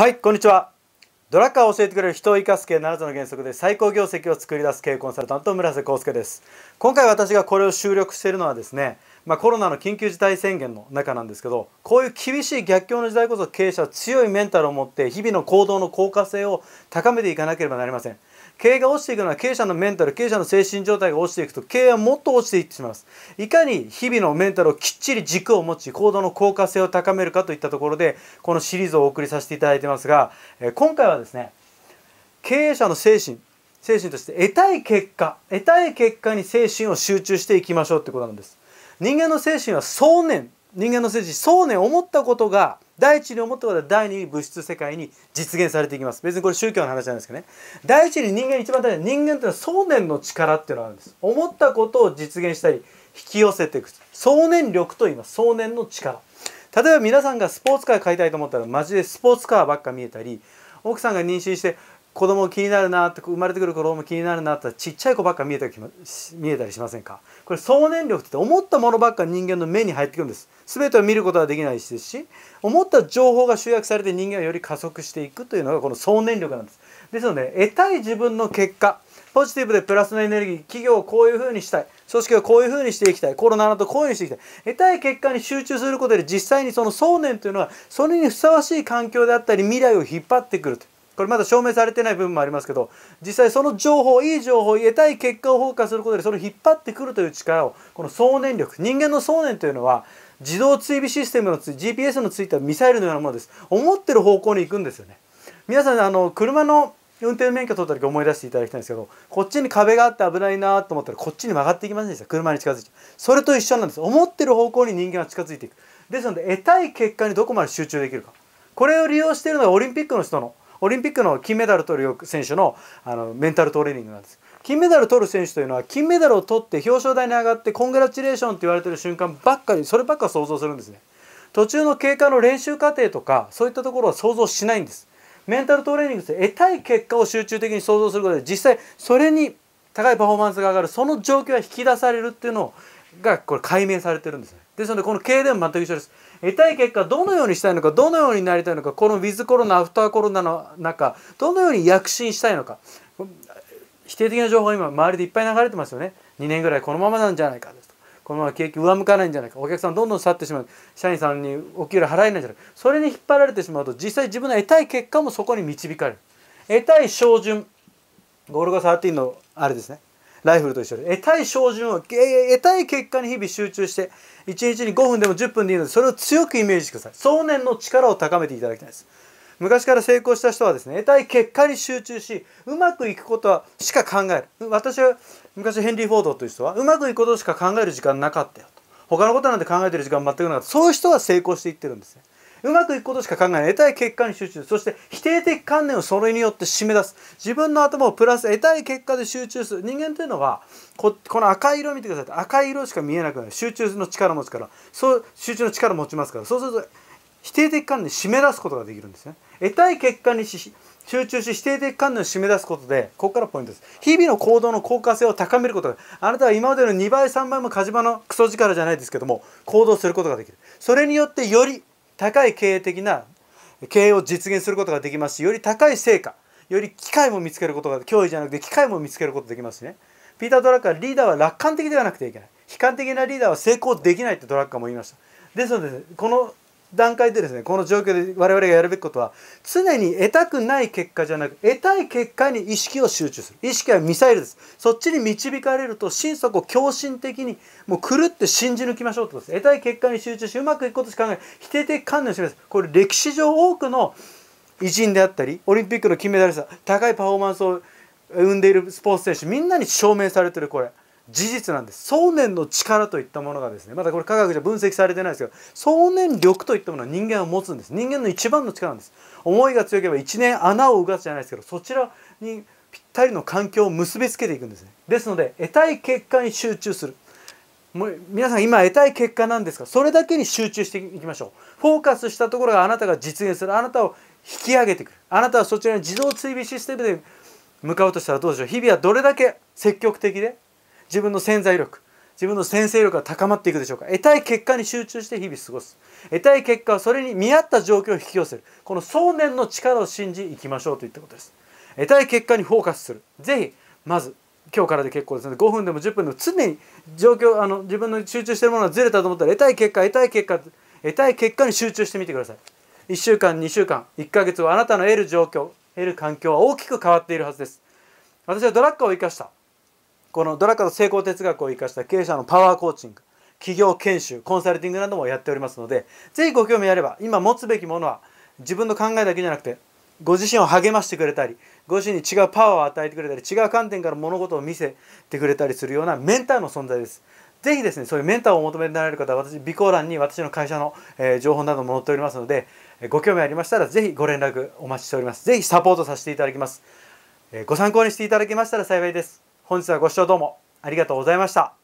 はいこんにちはドラッカーを教えてくれる人を生かす系7つの原則で最高業績を作り出す経営コンサルタント村瀬康介です今回私がこれを収録しているのはですね、まあ、コロナの緊急事態宣言の中なんですけどこういう厳しい逆境の時代こそ経営者は強いメンタルを持って日々の行動の効果性を高めていかなければなりません経営が落ちていくのは経営者のメンタル経営者の精神状態が落ちていくと経営はもっと落ちていってしまいますいかに日々のメンタルをきっちり軸を持ち行動の効果性を高めるかといったところでこのシリーズをお送りさせていただいてますが今回はですね経営者の精神精神として得たい結果得たい結果に精神を集中していきましょうってことなんです人間の精神は想念人間の精神想念思ったことが第一に思ったことは第二に物質世界に実現されていきます別にこれ宗教の話なんですけどね第一に人間一番大事な人間というのは想念の力っていうのがあるんです思ったことを実現したり引き寄せていく想念力と言います想念の力例えば皆さんがスポーツカー買いたいと思ったら街でスポーツカーばっか見えたり奥さんが妊娠して子供気になるなって生まれてくる子供気になるなってちっちゃい子ばっか見えたり見えたりしませんかこれ想念力って思ったものばっか人間の目に入ってくるんです全てを見ることはできないですし思った情報が集約されて人間はより加速していくというのがこの想念力なんですですので得たい自分の結果ポジティブでプラスのエネルギー企業をこういうふうにしたい組織をこういうふうにしていきたいコロナなどこういうふうにしていきたい得たい結果に集中することで実際にその想念というのはそれにふさわしい環境であったり未来を引っ張ってくるとこれまだ証明されてない部分もありますけど実際その情報いい情報を得たい結果を放火することでそれを引っ張ってくるという力をこの総念力人間の総念というのは自動追尾システムの GPS のついたミサイルのようなものです思ってる方向に行くんですよね皆さんあの車の運転免許取った時思い出していただきたいんですけどこっちに壁があって危ないなと思ったらこっちに曲がっていきませんでした車に近づいてそれと一緒なんです思ってる方向に人間は近づいていくですので得たい結果にどこまで集中できるかこれを利用しているのがオリンピックの人のオリンピックの金メダル取る選手のあのメンタルトレーニングなんです。金メダル取る選手というのは金メダルを取って表彰台に上がってコングラチュレーションって言われてる瞬間ばっかりそればっか想像するんですね途中の経過の練習過程とかそういったところは想像しないんですメンタルトレーニングって得たい結果を集中的に想像することで実際それに高いパフォーマンスが上がるその状況が引き出されるっていうのがこれ解明されてるんですねですのでこの経営でも全く一緒です。得たい結果どのようにしたいのかどのようになりたいのかこのウィズコロナアフターコロナの中どのように躍進したいのか否定的な情報が今周りでいっぱい流れてますよね2年ぐらいこのままなんじゃないかですとこのまま景気上向かないんじゃないかお客さんどんどん去ってしまう社員さんにお給料払えないんじゃないかそれに引っ張られてしまうと実際自分の得たい結果もそこに導かれる得たい照準ゴルゴ13のあれですねライフルと一緒で得たい照準を得たい結果に日々集中して1日に5分でも10分でいいのでそれを強くイメージしてください想念の力を高めていただきたいです昔から成功した人はですね得たい結果に集中しうまくいくことしか考える私は昔ヘンリー・フォードという人はうまくいくことしか考える時間なかったよと他のことなんて考えてる時間全くなかったそういう人は成功していってるんですねうまくいくことしか考えない得たい結果に集中そして否定的観念をそれによって締め出す自分の頭をプラス得たい結果で集中する人間というのはここの赤い色見てください赤い色しか見えなくなる集中の力持ちからそう集中の力持ちますからそうすると否定的観念を締め出すことができるんですね得たい結果にし集中し否定的観念を締め出すことでここからポイントです日々の行動の効果性を高めることがあなたは今までの2倍3倍も火事場のクソ力じゃないですけども行動することができるそれによってより高い経営的な経営を実現することができますしより高い成果より機会も見つけることが脅威じゃなくて機会も見つけることできますしねピーター・ドラッカーリーダーは楽観的ではなくてはいけない悲観的なリーダーは成功できないってドラッカーも言いましたですのでこの段階でですねこの状況で我々がやるべきことは常に得たくない結果じゃなく得たい結果に意識を集中する意識はミサイルですそっちに導かれると心底強心的にもう狂って信じ抜きましょうとです得たい結果に集中しうまくいくことしかない否定的観念を示すこれ歴史上多くの偉人であったりオリンピックの金メダリスト高いパフォーマンスを生んでいるスポーツ選手みんなに証明されてるこれ事実なんです想念の力といったものがですねまだこれ科学じゃ分析されてないですけど想念力といったものは人間は持つんです人間の一番の力なんです思いが強ければ一年穴をうがすじゃないですけどそちらにぴったりの環境を結びつけていくんですねですので得たい結果に集中するもう皆さん今得たい結果なんですがそれだけに集中していきましょうフォーカスしたところがあなたが実現するあなたを引き上げてくるあなたはそちらに自動追尾システムで向かうとしたらどうでしょう日々はどれだけ積極的で自分の潜在力自分の先生力が高まっていくでしょうか得たい結果に集中して日々過ごす得たい結果はそれに見合った状況を引き寄せるこの想念の力を信じいきましょうといったことです得たい結果にフォーカスする是非まず今日からで結構ですね、5分でも10分でも常に状況あの自分の集中してるものがずれたと思ったら得たい結果得たい結果得たい結果に集中してみてください1週間2週間1ヶ月後あなたの得る状況得る環境は大きく変わっているはずです私はドラッカーを生かしたこのドラッカーの成功哲学を生かした経営者のパワーコーチング企業研修コンサルティングなどもやっておりますのでぜひご興味あれば今持つべきものは自分の考えだけじゃなくてご自身を励ましてくれたりご自身に違うパワーを与えてくれたり違う観点から物事を見せてくれたりするようなメンターの存在です。ぜひですね、そういうメンターをお求めになられる方は、私、備考欄に私の会社の、えー、情報なども載っておりますので、えー、ご興味ありましたら、ぜひご連絡お待ちしております。ぜひサポートさせていただきます。えー、ご参考にしていただけましたら幸いです。本日はご視聴どうもありがとうございました。